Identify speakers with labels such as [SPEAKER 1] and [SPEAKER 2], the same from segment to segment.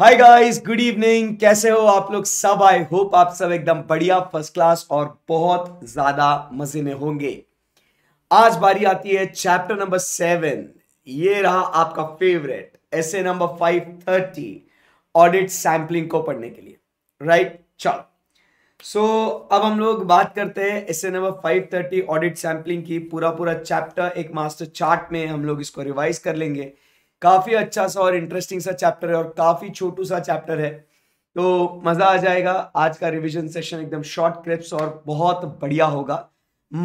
[SPEAKER 1] Hi guys good evening कैसे हो आप लोग सब आई होप आप सब एकदम बढ़िया फर्स्ट क्लास और बहुत ज्यादा मजे में होंगे आज बारी आती है चैप्टर नंबर सेवन ये रहा आपका favourite SA number five thirty audit sampling को पढ़ने के लिए राइट चलो सो so, अब हम लोग बात करते हैं SA number five thirty audit sampling की पूरा पूरा चैप्टर एक मास्टर चार्ट में हम लोग इसको रिवाइज कर लेंगे काफ़ी अच्छा सा और इंटरेस्टिंग सा चैप्टर है और काफ़ी छोटू सा चैप्टर है तो मज़ा आ जाएगा आज का रिविजन सेशन एकदम शॉर्ट क्लिप्स और बहुत बढ़िया होगा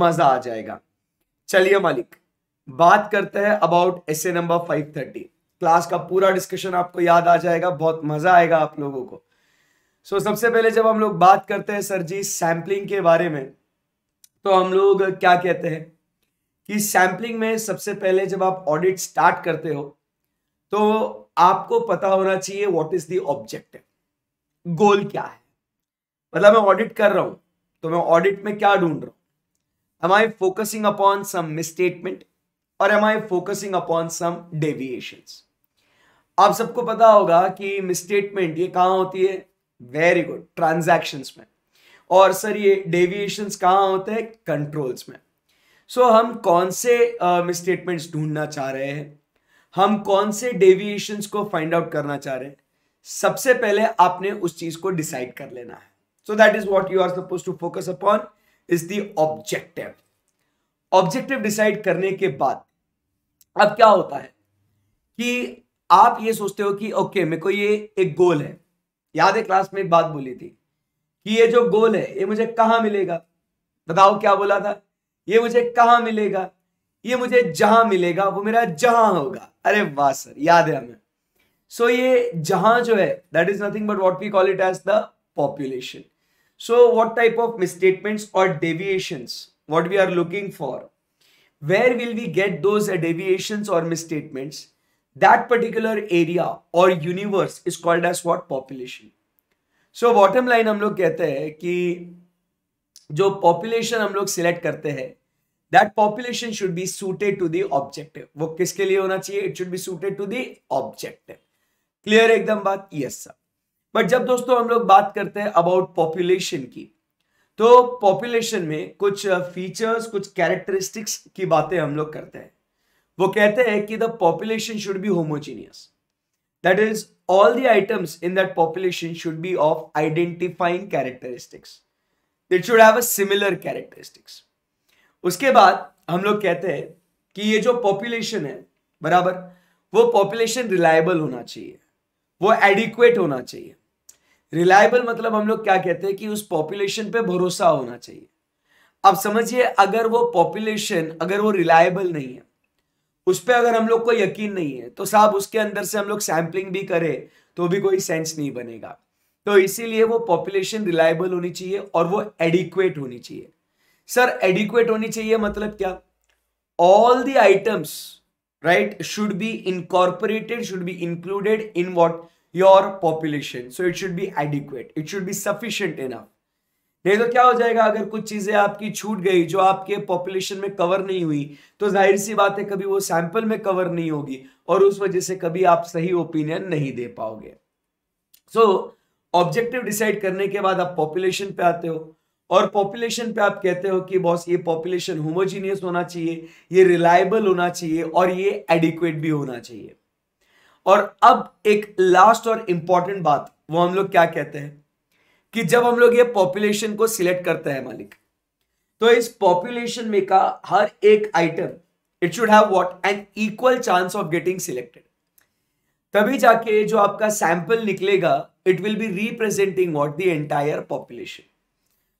[SPEAKER 1] मज़ा आ जाएगा चलिए मालिक बात करते हैं about S A number five thirty class का पूरा डिस्कशन आपको याद आ जाएगा बहुत मज़ा आएगा आप लोगों को सो so, सबसे पहले जब हम लोग बात करते हैं सर जी सैम्पलिंग के बारे में तो हम लोग क्या कहते हैं कि सैम्पलिंग में सबसे पहले जब आप ऑडिट स्टार्ट करते हो तो आपको पता होना चाहिए what is the objective goal क्या है मतलब मैं ऑडिट कर रहा हूं तो मैं ऑडिट में क्या ढूंढ रहा हूं am I focusing upon some misstatement और am I focusing upon some deviation आप सबको पता होगा कि मिसस्टेटमेंट ये कहां होती है वेरी गुड ट्रांजेक्शन में और सर ये डेविएशन कहां होते हैं कंट्रोल्स में सो so, हम कौन से मिसस्टेटमेंट्स uh, ढूंढना चाह रहे हैं हम कौन से डेविएशंस को फाइंड आउट करना चाह रहे हैं सबसे पहले आपने उस चीज को डिसाइड कर लेना है so that is what you are suppose to focus upon is the objective objective decide करने के बाद अब क्या होता है कि आप ये सोचते हो कि ओके okay, मेरे को ये एक गोल है याद है क्लास में एक बात बोली थी कि ये जो गोल है ये मुझे कहां मिलेगा बताओ क्या बोला था ये मुझे कहां मिलेगा ये मुझे जहां मिलेगा वो मेरा जहां होगा अरे वाह सर याद है हमें सो so, ये जहां जो है that is nothing but what we call it as the population so what type of misstatements और deviations what we are looking for where will we get those deviations और मिसस्टेटमेंट्स दैट पर्टिकुलर एरिया और universe is called as what population so bottom line हम लोग कहते हैं कि जो population हम लोग सिलेक्ट करते हैं that population should be suited to the objective वो किसके लिए होना चाहिए it should be suited to the objective clear एकदम बात यस सर बट जब दोस्तों हम लोग बात करते हैं अबाउट पॉपुलेशन की तो पॉपुलेशन में कुछ फीचर्स uh, कुछ कैरेक्टरिस्टिक्स की बातें हम लोग करते हैं वो कहते हैं कि the population should be homogeneous that is all the items in that population should be of identifying characteristics it should have a similar characteristics उसके बाद हम लोग कहते हैं कि ये जो पॉपुलेशन है बराबर वो पॉपुलेशन रिलायबल होना चाहिए वो एडिक्वेट होना चाहिए रिलायबल मतलब हम लोग क्या कहते हैं कि उस पॉपुलेशन पे भरोसा होना चाहिए अब समझिए अगर वो पॉपुलेशन अगर वो रिलायबल नहीं है उस पर अगर हम लोग को यकीन नहीं है तो साहब उसके अंदर से हम लोग सैम्पलिंग भी करें तो भी कोई सेंस नहीं बनेगा तो इसीलिए वो पॉपुलेशन रिलायबल होनी चाहिए और वो एडिक्वेट होनी चाहिए सर एडिक्वेट होनी चाहिए मतलब क्या all the items right should be incorporated should be included in what your population so it should be adequate it should be sufficient enough नहीं तो क्या हो जाएगा अगर कुछ चीजें आपकी छूट गई जो आपके पॉपुलेशन में कवर नहीं हुई तो जाहिर सी बात है कभी वो सैंपल में कवर नहीं होगी और उस वजह से कभी आप सही ओपिनियन नहीं दे पाओगे सो ऑब्जेक्टिव डिसाइड करने के बाद आप पॉपुलेशन पे आते हो और पॉपुलेशन पे आप कहते हो कि बॉस ये पॉपुलेशन होमोजीनियस होना चाहिए ये रिलायबल होना चाहिए और ये एडिक्वेट भी होना चाहिए और अब एक लास्ट और इंपॉर्टेंट बात वो हम लोग क्या कहते हैं कि जब हम लोग ये पॉपुलेशन को सिलेक्ट करते हैं मालिक तो इस पॉपुलेशन में का हर एक item it should have what an equal chance of getting selected तभी जाके जो आपका सैंपल निकलेगा it will be representing what the entire population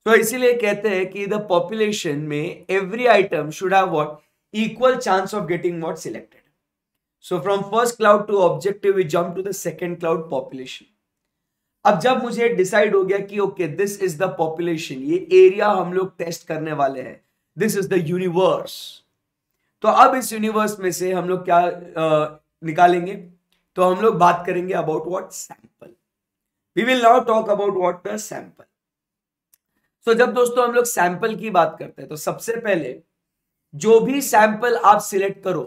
[SPEAKER 1] तो इसीलिए कहते हैं कि द पॉपुलेशन में every item should have what equal chance of getting what selected so from first cloud to objective we jump to the second cloud population अब जब मुझे decide हो गया कि okay this is the population ये area हम लोग test करने वाले हैं दिस इज द यूनिवर्स तो अब इस यूनिवर्स में से हम लोग क्या आ, निकालेंगे तो हम लोग बात करेंगे about what sample we will now talk about what the sample तो जब दोस्तों हम लोग सैंपल की बात करते हैं तो सबसे पहले जो भी सैंपल आप सिलेक्ट करो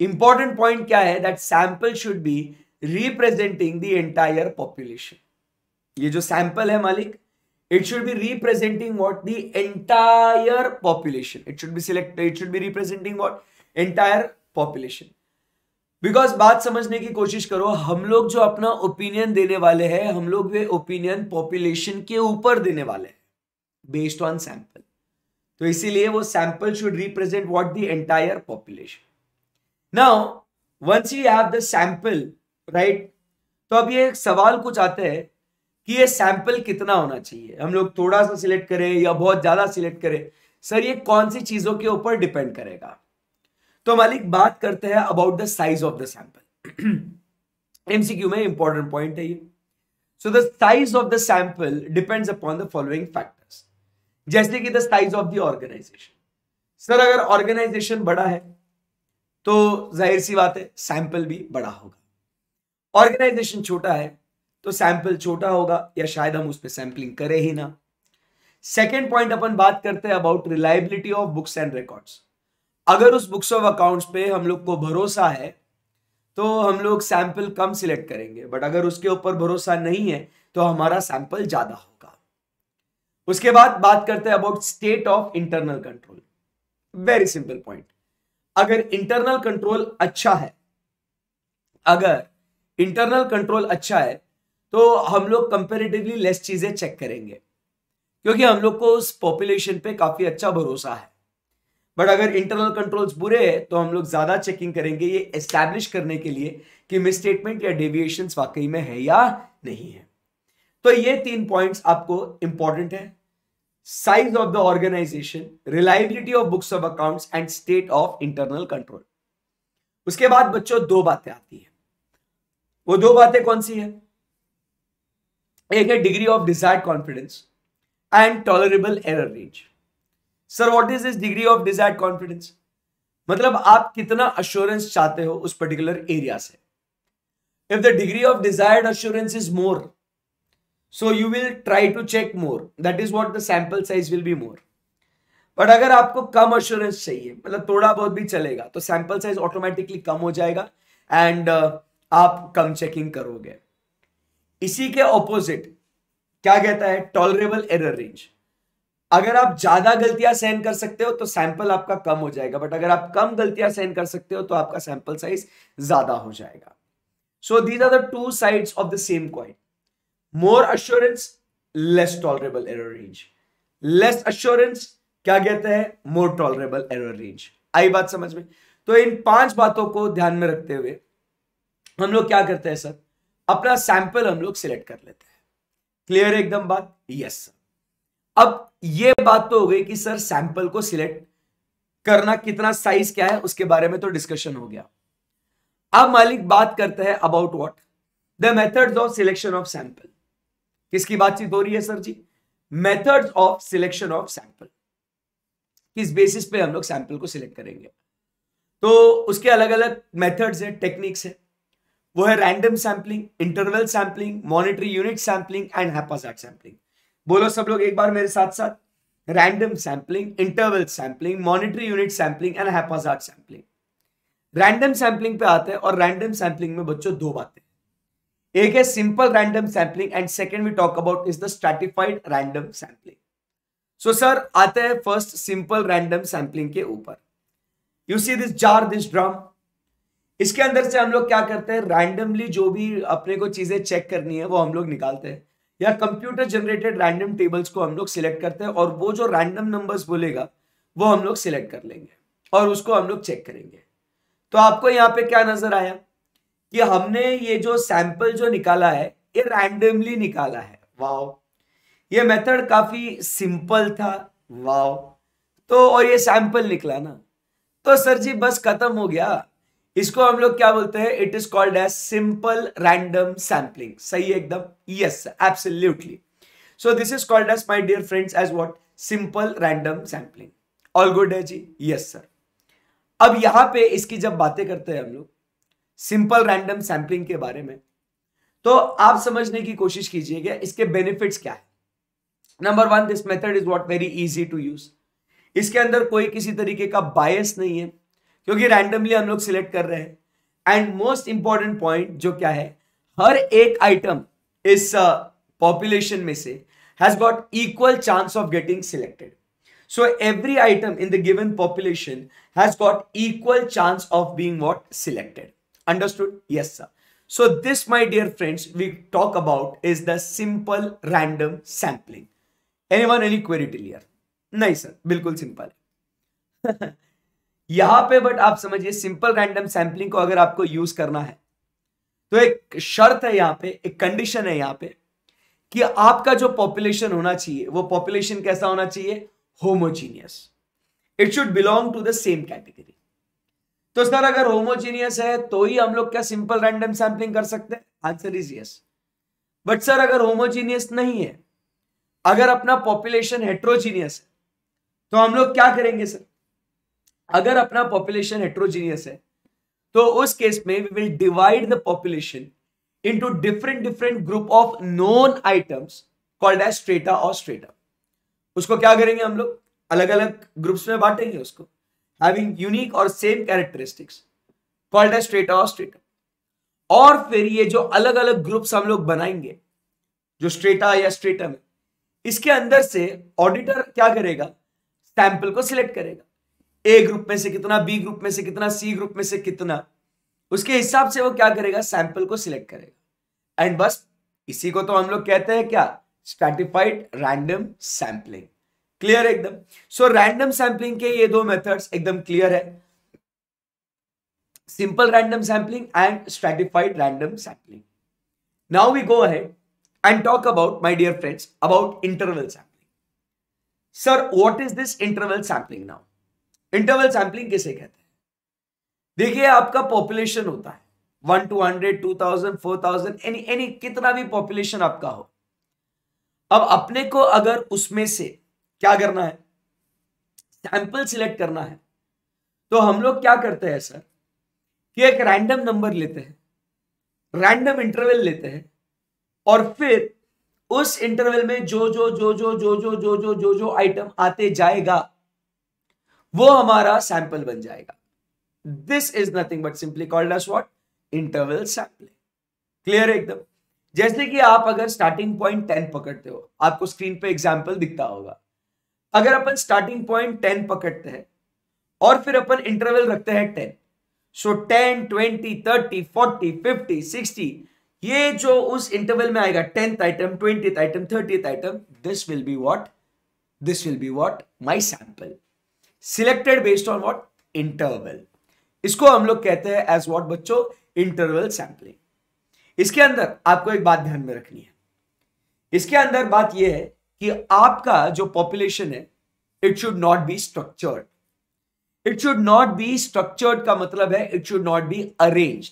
[SPEAKER 1] इंपॉर्टेंट पॉइंट क्या है that sample should be representing the entire population ये जो सैंपल है मालिक it should be representing what the entire population it should be select it should be representing what entire population because बात समझने की कोशिश करो हम लोग जो अपना ओपिनियन देने वाले हैं हम लोग वे ओपिनियन पॉपुलेशन के ऊपर देने वाले हैं बेस्ड ऑन सैंपल तो इसीलिए वो sample should represent what the entire population now once you have the sample right तो अब ये सवाल कुछ आता है कि ये सैंपल कितना होना चाहिए हम लोग थोड़ा सा सिलेक्ट करें या बहुत ज्यादा सिलेक्ट करें सर ये कौन सी चीजों के ऊपर डिपेंड करेगा तो मालिक बात करते हैं about the size of the sample MCQ में इंपॉर्टेंट पॉइंट है ये so the size of the sample depends upon the following factor जैसे कि the size of the organisation sir अगर ऑर्गेनाइजेशन बड़ा है तो जाहिर सी बात है सैंपल भी बड़ा होगा ऑर्गेनाइजेशन छोटा है तो सैंपल छोटा होगा या शायद हम उस पर सैंपलिंग करें ही ना सेकेंड पॉइंट अपन बात करते हैं about reliability of books and records अगर उस बुक्स ऑफ अकाउंट्स पे हम लोग को भरोसा है तो हम लोग सैंपल कम सिलेक्ट करेंगे बट अगर उसके ऊपर भरोसा नहीं है तो हमारा सैंपल ज़्यादा हो उसके बाद बात करते हैं about state of internal control very simple point अगर इंटरनल कंट्रोल अच्छा है अगर इंटरनल कंट्रोल अच्छा है तो हम लोग कंपेरेटिवली लेस चीजें चेक करेंगे क्योंकि हम लोग को उस पॉपुलेशन पे काफी अच्छा भरोसा है बट अगर इंटरनल कंट्रोल्स बुरे हैं तो हम लोग ज्यादा चेकिंग करेंगे ये एस्टैब्लिश करने के लिए कि मिसस्टेटमेंट या डेविएशन वाकई में है या नहीं है तो ये तीन पॉइंट्स आपको इंपॉर्टेंट है size of the organization, reliability of books of accounts and state of internal control. उसके बाद बच्चों दो बातें आती हैं वो दो बातें कौन सी है एक है degree of desired confidence and tolerable error range sir what is this degree of desired confidence मतलब आप कितना अश्योरेंस चाहते हो उस पर्टिकुलर एरिया से if the degree of desired assurance is more so you will try to check more that is what the sample size will be more but अगर आपको कम assurance चाहिए मतलब थोड़ा बहुत भी चलेगा तो सैंपल साइज ऑटोमेटिकली कम हो जाएगा एंड uh, आप कम चेकिंग करोगे इसी के ऑपोजिट क्या कहता है टॉलरेबल एरर रेंज अगर आप ज्यादा गलतियां सहन कर सकते हो तो सैंपल आपका कम हो जाएगा बट अगर आप कम गलतियां सहन कर सकते हो तो आपका सैंपल साइज ज्यादा हो जाएगा so these are the two sides of the same coin more assurance less tolerable error range less assurance क्या कहते हैं मोर टॉलरेबल एरर रेंज आई बात समझ में तो इन पांच बातों को ध्यान में रखते हुए हम लोग क्या करते हैं सर अपना सैंपल हम लोग सिलेक्ट कर लेते हैं क्लियर है एकदम बात यस सर अब ये बात तो हो गई कि सर सैंपल को सिलेक्ट करना कितना साइज क्या है उसके बारे में तो डिस्कशन हो गया अब मालिक बात करते हैं about what the methods of selection of sample किसकी बातचीत हो रही है सर जी methods of selection of sample किस बेसिस पे हम लोग सैंपल को सिलेक्ट करेंगे तो उसके अलग अलग मेथड्स हैं टेक्निक्स हैं वो है random sampling interval sampling monetary unit sampling and haphazard sampling बोलो सब लोग एक बार मेरे साथ साथ random sampling interval sampling monetary unit sampling and haphazard sampling random sampling पे आते हैं और रैंडम सैंपलिंग में बच्चों दो बातें एक है simple random sampling and second we talk about is the stratified random sampling so sir आते हैं फर्स्ट सिंपल रैंडम सैंपलिंग के ऊपर you see this jar this drum इसके अंदर से हम लोग क्या करते हैं रैंडमली जो भी अपने को चीजें चेक करनी है वो हम लोग निकालते हैं या कंप्यूटर जनरेटेड रैंडम टेबल्स को हम लोग सिलेक्ट करते हैं और वो जो रैंडम नंबर्स बोलेगा वो हम लोग सिलेक्ट कर लेंगे और उसको हम लोग चेक करेंगे तो आपको यहाँ पे क्या नजर आया कि हमने ये जो सैंपल जो निकाला है ये रैंडमली निकाला है वाओ ये मेथड काफी सिंपल था वाओ तो और ये सैंपल निकला ना तो सर जी बस खत्म हो गया इसको हम लोग क्या बोलते हैं it is called as simple random sampling सही एकदम yes absolutely so this is called as my dear friends as what simple random sampling all good है जी यस सर अब यहां पे इसकी जब बातें करते हैं हम लोग सिंपल रैंडम सैंपलिंग के बारे में तो आप समझने की कोशिश कीजिएगा इसके बेनिफिट्स क्या है number one this method is not very easy to use इसके अंदर कोई किसी तरीके का बायस नहीं है क्योंकि रैंडमली हम लोग सिलेक्ट कर रहे हैं एंड मोस्ट इंपॉर्टेंट पॉइंट जो क्या है हर एक आइटम इस पॉपुलेशन uh, में से has got equal chance of getting selected so every item in the given population has got equal chance of being what selected Understood? Yes, sir. So this, my dear friends, we talk about is the simple random sampling. Anyone any query till here? नहीं sir बिल्कुल simple यहां पे but आप समझिए simple random sampling को अगर आपको use करना है तो एक शर्त है यहां पे एक कंडीशन है यहां पे कि आपका जो पॉपुलेशन होना चाहिए वो पॉपुलेशन कैसा होना चाहिए homogeneous it should belong to the same category तो सर अगर होमोजीनियस है तो ही हम लोग क्या सिंपल रैंडम सैंपलिंग कर सकते हैं answer is yes but sir अगर होमोजीनियस नहीं है अगर अपना पॉपुलेशन हेट्रोजीनियस है तो हम लोग क्या करेंगे सर अगर अपना पॉपुलेशन हेट्रोजीनियस है तो उस केस में we will divide the population into different different group of known items called as strata और स्ट्रेटा उसको क्या करेंगे हम लोग अलग अलग ग्रुप्स में बांटेंगे उसको हैविंग यूनिक और same characteristics called as strata और स्ट्रेटा और फिर ये जो अलग अलग ग्रुप्स हम लोग बनाएंगे जो स्ट्रेटा या स्ट्रेटम है इसके अंदर से ऑडिटर क्या करेगा सैंपल को सिलेक्ट करेगा ए ग्रुप में से कितना बी ग्रुप में से कितना सी ग्रुप में से कितना उसके हिसाब से वो क्या करेगा सैंपल को सिलेक्ट करेगा एंड बस इसी को तो हम लोग कहते हैं क्या स्ट्रेटिफाइड रैंडम सैंपलिंग क्लियर एकदम सो रैंडम सैंपलिंग के ये दो मेथड्स एकदम क्लियर है simple random sampling and stratified random sampling now we go ahead and talk about my dear friends about interval sampling sir what is this interval sampling now interval sampling किसे कहते हैं देखिए आपका population होता है one two hundred two thousand four thousand any any कितना भी population आपका हो अब अपने को अगर उसमें से क्या करना है सैंपल सिलेक्ट करना है तो हम लोग क्या करते हैं सर कि एक रैंडम नंबर लेते हैं रैंडम इंटरवल लेते हैं और फिर उस इंटरवल में जो जो जो जो जो जो जो जो जो जो आइटम आते जाएगा वो हमारा सैंपल बन जाएगा this is nothing but simply called as what interval sampling clear एकदम जैसे कि आप अगर स्टार्टिंग पॉइंट टेन पकड़ते हो आपको स्क्रीन पे एग्जाम्पल दिखता होगा अगर अपन स्टार्टिंग पॉइंट टेन पकड़ते हैं और फिर अपन इंटरवल रखते हैं ten so ten twenty thirty forty fifty sixty ये जो उस इंटरवल में आएगा tenth item twenty item thirty item this will be what this will be what my sample selected based on what interval इसको हम लोग कहते हैं एज वॉट बच्चों इंटरवल सैंपलिंग इसके अंदर आपको एक बात ध्यान में रखनी है इसके अंदर बात यह है कि आपका जो पॉपुलेशन है it should not be structured it should not be structured का मतलब है it should not be arrange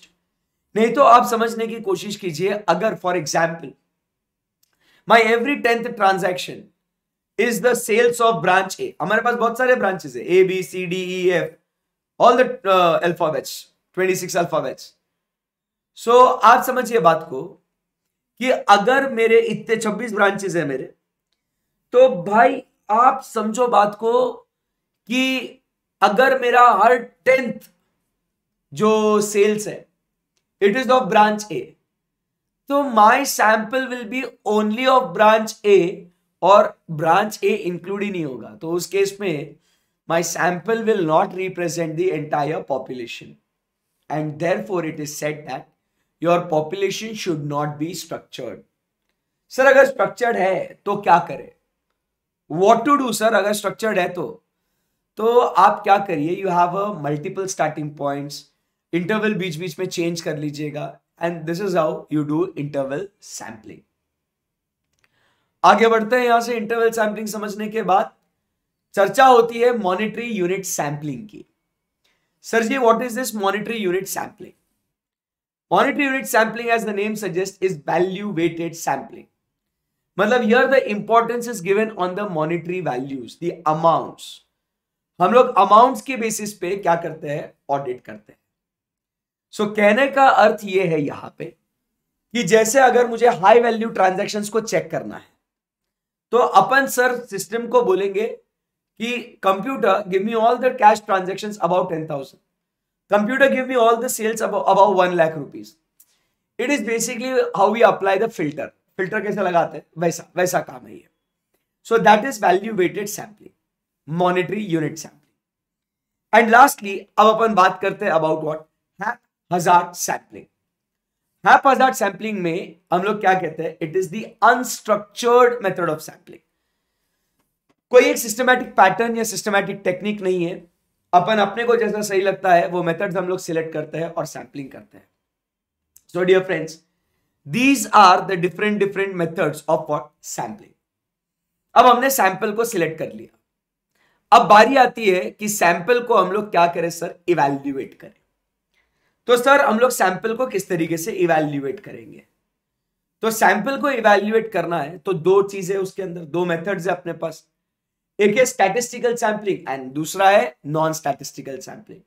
[SPEAKER 1] नहीं तो आप समझने की कोशिश कीजिए अगर for example my every tenth transaction is the sales of branch A हमारे पास बहुत सारे ब्रांचेस है A B C D E F all the alphabets twenty six alphabets so आप समझिए बात को कि अगर मेरे इतने छब्बीस ब्रांचेस है मेरे तो भाई आप समझो बात को कि अगर मेरा हर टेंथ जो सेल्स है it is of branch A तो my sample will be only of branch A और ब्रांच ए इंक्लूड ही नहीं होगा तो उस केस में my sample will not represent the entire population and there for it is set that your population should not be structured sir अगर structured है तो क्या करें वॉट टू डू सर अगर स्ट्रक्चर्ड है तो तो आप क्या करिए you have a multiple starting points interval बीच बीच में चेंज कर लीजिएगा and this is how you do interval sampling आगे बढ़ते हैं यहां से इंटरवल सैम्पलिंग समझने के बाद चर्चा होती है मॉनिटरी यूनिट सैम्पलिंग की sir ji what is this monetary unit sampling monetary unit sampling as the name suggest is value weighted sampling मतलब यर the importance is given on the monetary values the amounts हम लोग amounts के basis पे क्या करते हैं ऑडिट करते हैं सो so, कहने का अर्थ यह है यहां पे कि जैसे अगर मुझे हाई वैल्यू ट्रांजेक्शन को चेक करना है तो अपन सर सिस्टम को बोलेंगे कि computer give me all the cash transaction about ten thousand computer give me all the sales about one lakh rupees it is basically how we apply the filter filter कैसे लगाते हैं वैसा वैसा काम है ये so that is value weighted sampling monetary unit sampling and lastly अब अपन बात करते हैं अबाउट वॉट हजार सैम्पलिंग में हम लोग क्या कहते हैं it is the method of sampling कोई एक सिस्टमैटिक पैटर्न या सिस्टमैटिक टेक्निक नहीं है अपन अपने को जैसा सही लगता है वो मेथड हम लोग सिलेक्ट करते हैं और सैम्पलिंग करते हैं so dear friends these are the different different methods of for sampling अब हमने सैंपल को सिलेक्ट कर लिया अब बारी आती है कि सैंपल को हम लोग क्या करें सर इवेल्युएट करें तो सर हम लोग सैंपल को किस तरीके से इवेल्युएट करेंगे तो सैंपल को इवेल्युएट करना है तो दो चीजें उसके अंदर दो मेथड्स है अपने पास एक है स्टैटिस्टिकल सैंपलिंग एंड दूसरा है non statistical sampling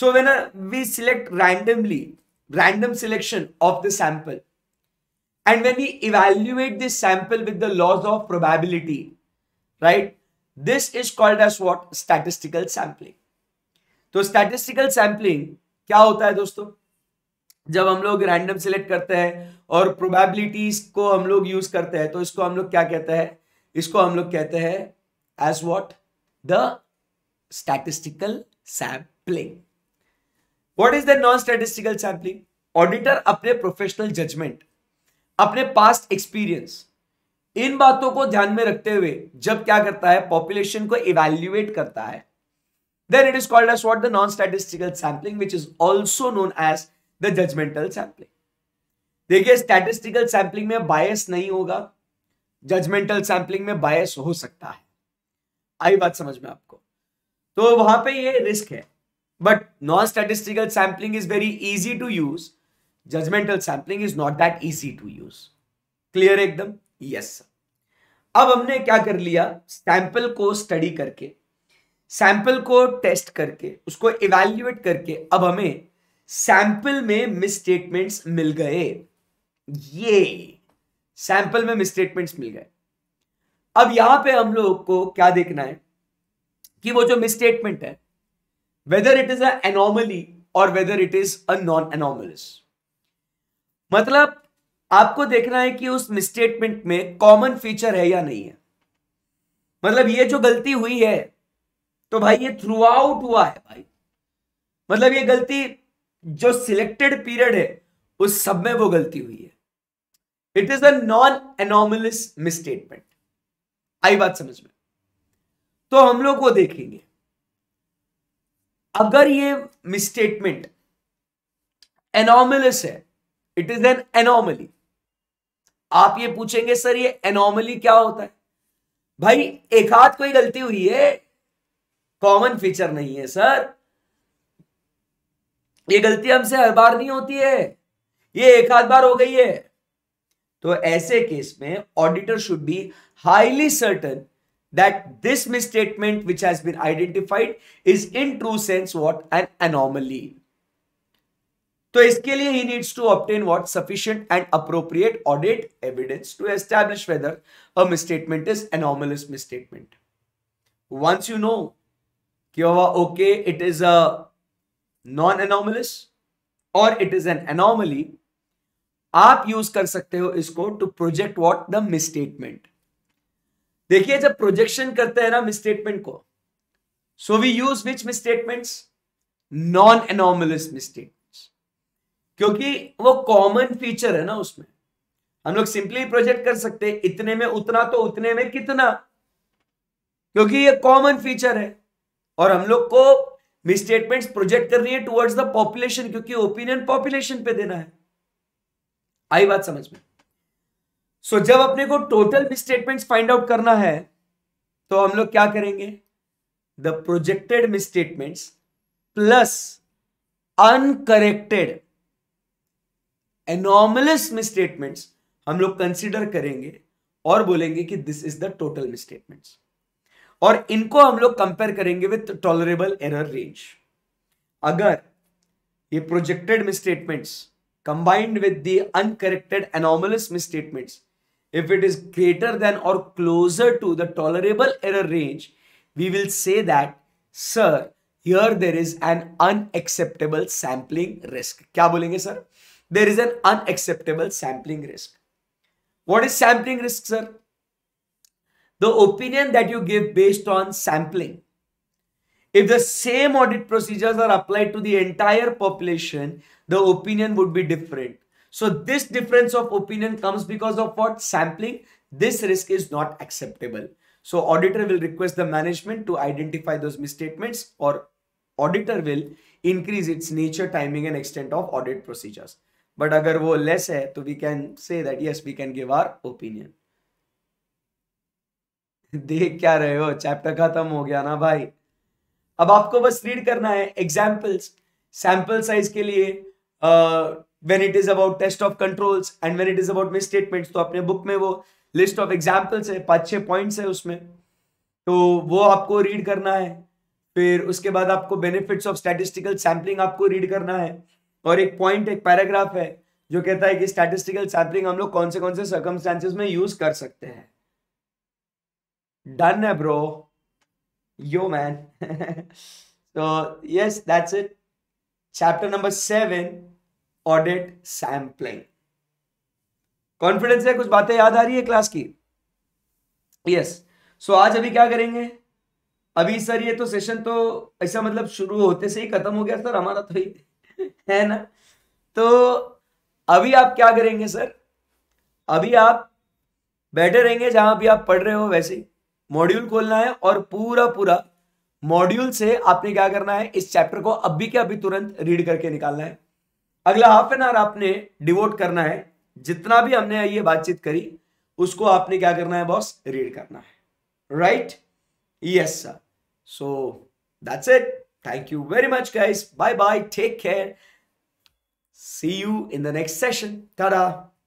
[SPEAKER 1] so when we select randomly random selection of the sample. And when we evaluate this sample with the laws of probability, right, this is called as what? Statistical sampling. so statistical sampling क्या होता है दोस्तों जब हम लोग random select करते हैं और प्रोबेबिलिटीज को हम लोग यूज करते हैं तो इसको हम लोग क्या कहते हैं इसको हम लोग कहते हैं as what the statistical sampling what is the non statistical sampling auditor अपने प्रोफेशनल जजमेंट अपने पास्ट एक्सपीरियंस इन बातों को ध्यान में रखते हुए जब क्या करता है पॉपुलेशन को इवेल्युएट करता है then it is called as what the non statistical sampling which is also known as the judgemental sampling देखिए स्टैटिस्टिकल सैम्पलिंग में बायस नहीं होगा जजमेंटल सैम्पलिंग में बायस हो सकता है आई बात समझ में आपको तो वहां पे ये रिस्क है But non-statistical sampling is very easy to use. Judgmental sampling is not that easy to use. Clear एकदम यस अब हमने क्या कर लिया सैंपल को स्टडी करके सैंपल को टेस्ट करके उसको इवेल्युएट करके अब हमें सैंपल में मिसस्टेटमेंट्स मिल गए ये सैंपल में मिसस्टेटमेंट्स मिल गए अब यहां पे हम लोग को क्या देखना है कि वो जो मिसस्टेटमेंट है whether it is an anomaly और whether it is a non-anomalous. मतलब आपको देखना है कि उस मिसस्टेटमेंट में कॉमन फीचर है या नहीं है मतलब ये जो गलती हुई है तो भाई ये थ्रू आउट हुआ है भाई मतलब ये गलती जो सिलेक्टेड पीरियड है उस सब में वो गलती हुई है it is a non anomalous misstatement आई बात समझ में तो हम लोग वो देखेंगे अगर ये मिसस्टेटमेंट एनोमलिस है इट इज एन एनोमली आप ये पूछेंगे सर ये एनोमली क्या होता है भाई एक हाथ कोई गलती हुई है कॉमन फीचर नहीं है सर ये गलती हमसे हर बार नहीं होती है ये एक आध बार हो गई है तो ऐसे केस में auditor should be highly certain that this misstatement which has been identified is in true sense what an anomaly तो इसके लिए ही needs to obtain what sufficient and appropriate audit evidence to establish whether a misstatement is anomalous misstatement once you know kyova okay it is a non anomalous or it is an anomaly आप use कर सकते हो इसको to project what the misstatement देखिए जब projection करते हैं ना मिसस्टेटमेंट को so we use which misstatements non anomalous misstatements क्योंकि वो कॉमन फीचर है ना उसमें हम लोग सिंपली प्रोजेक्ट कर सकते हैं इतने में उतना तो उतने में कितना क्योंकि ये कॉमन फीचर है और हम लोग को मिसस्टेटमेंट्स प्रोजेक्ट करनी है टुवर्ड्स द पॉपुलेशन क्योंकि ओपिनियन पॉपुलेशन पे देना है आई बात समझ में सो so, जब अपने को टोटल मिसस्टेटमेंट्स फाइंड आउट करना है तो हम लोग क्या करेंगे the projected misstatements plus uncorrected anomalous misstatements हम लोग कंसिडर करेंगे और बोलेंगे कि this is the total misstatements और इनको हम लोग कंपेयर करेंगे विथ टॉलरेबल एरर रेंज अगर ये projected misstatements combined with the uncorrected anomalous misstatements If it is greater than or closer to the tolerable error range, we will say that, sir, here there is an unacceptable sampling risk. Kya bolenge, sir? There is an unacceptable sampling risk. What is sampling risk, sir? The opinion that you give based on sampling. If the same audit procedures are applied to the entire population, the opinion would be different. So this difference of opinion comes because of what? Sampling. This risk is not acceptable. So auditor will request the management to identify those misstatements or auditor will increase its nature, timing and extent of audit procedures. But agar wo less hai, to we can say that yes, we can give our opinion. देख क्या रहे हो chapter खत्म हो गया ना भाई अब आपको बस रीड करना है एग्जाम्पल्स सैंपल साइज के लिए when it is about test of controls and when it is about misstatements तो अपने बुक में वो लिस्ट ऑफ एग्जाम्पल्स है पाँच छः पॉइंट्स है उसमें तो वो आपको रीड करना है फिर उसके बाद आपको बेनिफिट्स ऑफ स्टैटिस्टिकल सैम्पलिंग आपको रीड करना है और एक पॉइंट एक पैराग्राफ है जो कहता है कि स्टैटिस्टिकल सैम्पलिंग हम लोग कौन से कौन से सर्कमस्टांसेस में यूज कर सकते हैं डन है ब्रो यो मैन तो yes that's it chapter number seven audit sampling confidence है कुछ बातें याद आ रही है क्लास की यस yes. सो so, आज अभी क्या करेंगे अभी सर ये तो सेशन तो ऐसा मतलब शुरू होते से ही खत्म हो गया सर हमारा तो ही है ना तो अभी आप क्या करेंगे सर अभी आप बैठे रहेंगे जहां भी आप पढ़ रहे हो वैसे ही मॉड्यूल खोलना है और पूरा पूरा मॉड्यूल से आपने क्या करना है इस चैप्टर को अभी के अभी तुरंत रीड करके निकालना है अगला हाफ एन आवर आपने डिवोट करना है जितना भी हमने ये बातचीत करी उसको आपने क्या करना है बॉस रीड करना है right yes sir so that's it thank you very much guys bye bye take care see you in the next session Tata